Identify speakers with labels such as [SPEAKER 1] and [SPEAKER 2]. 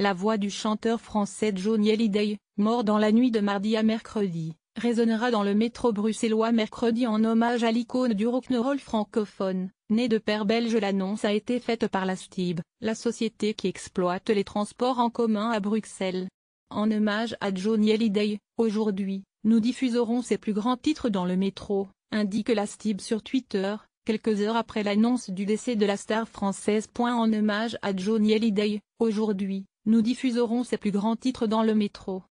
[SPEAKER 1] La voix du chanteur français Johnny Hallyday, mort dans la nuit de mardi à mercredi, résonnera dans le métro bruxellois mercredi en hommage à l'icône du rock'n'roll francophone, né de père belge. L'annonce a été faite par la STIB, la société qui exploite les transports en commun à Bruxelles. En hommage à Johnny Hallyday, aujourd'hui, nous diffuserons ses plus grands titres dans le métro, indique la STIB sur Twitter, quelques heures après l'annonce du décès de la star française. point En hommage à Johnny Hallyday, aujourd'hui, nous diffuserons ses plus grands titres dans le métro.